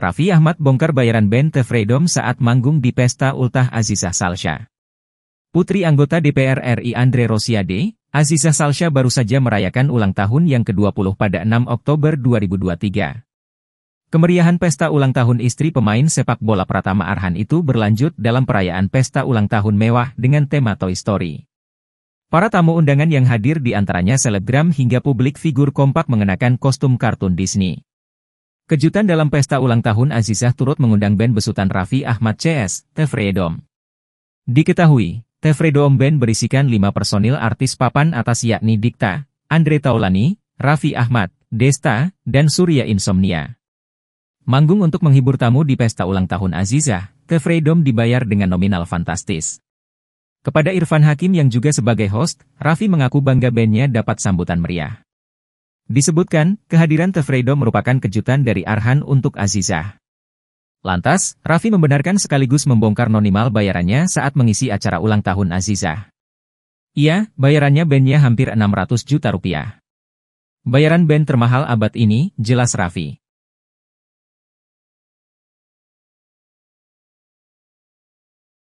Raffi Ahmad bongkar bayaran band The Freedom saat manggung di pesta ultah Azizah Salsha. Putri anggota DPR RI Andre Rosiade, Azizah Salsha baru saja merayakan ulang tahun yang ke-20 pada 6 Oktober 2023. Kemeriahan pesta ulang tahun istri pemain sepak bola Pratama Arhan itu berlanjut dalam perayaan pesta ulang tahun mewah dengan tema Toy Story. Para tamu undangan yang hadir di antaranya selebgram hingga publik figur kompak mengenakan kostum kartun Disney. Kejutan dalam pesta ulang tahun Azizah turut mengundang band besutan Raffi Ahmad CS, Tefredom. Diketahui, Tefredom Band berisikan lima personil artis papan atas yakni Dikta, Andre Taulani, Raffi Ahmad, Desta, dan Surya Insomnia. Manggung untuk menghibur tamu di pesta ulang tahun Azizah, Tefredom dibayar dengan nominal fantastis. Kepada Irfan Hakim yang juga sebagai host, Raffi mengaku bangga bandnya dapat sambutan meriah. Disebutkan, kehadiran Tefredo merupakan kejutan dari Arhan untuk Azizah. Lantas, Raffi membenarkan sekaligus membongkar nonimal bayarannya saat mengisi acara ulang tahun Azizah. Iya, bayarannya bandnya hampir 600 juta rupiah. Bayaran band termahal abad ini, jelas Raffi.